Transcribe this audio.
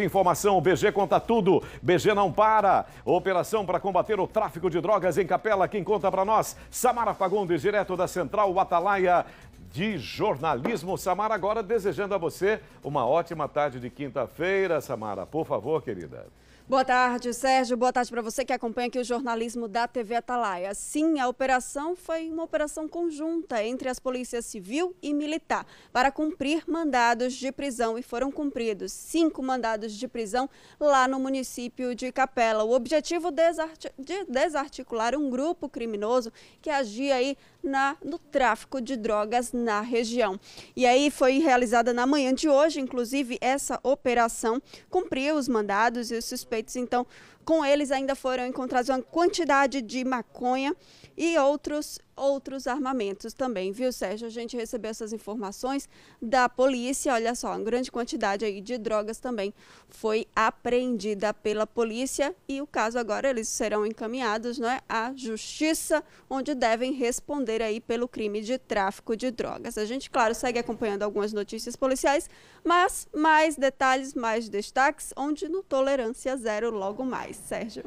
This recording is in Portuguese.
Informação, BG conta tudo, BG não para. Operação para combater o tráfico de drogas em Capela, quem conta para nós? Samara Fagundes, direto da Central Atalaia de Jornalismo. Samara, agora desejando a você uma ótima tarde de quinta-feira. Samara, por favor, querida. Boa tarde, Sérgio. Boa tarde para você que acompanha aqui o jornalismo da TV Atalaia. Sim, a operação foi uma operação conjunta entre as polícias civil e militar para cumprir mandados de prisão e foram cumpridos cinco mandados de prisão lá no município de Capela. O objetivo de desarticular um grupo criminoso que agia aí na, no tráfico de drogas na região. E aí foi realizada na manhã de hoje, inclusive, essa operação, cumpriu os mandados e os suspeitos. Então, com eles ainda foram encontrados uma quantidade de maconha e outros outros armamentos também, viu, Sérgio? A gente recebeu essas informações da polícia. Olha só, uma grande quantidade aí de drogas também foi apreendida pela polícia e o caso agora eles serão encaminhados, não é, à justiça, onde devem responder aí pelo crime de tráfico de drogas. A gente, claro, segue acompanhando algumas notícias policiais, mas mais detalhes, mais destaques onde no Tolerância 0 logo mais, Sérgio.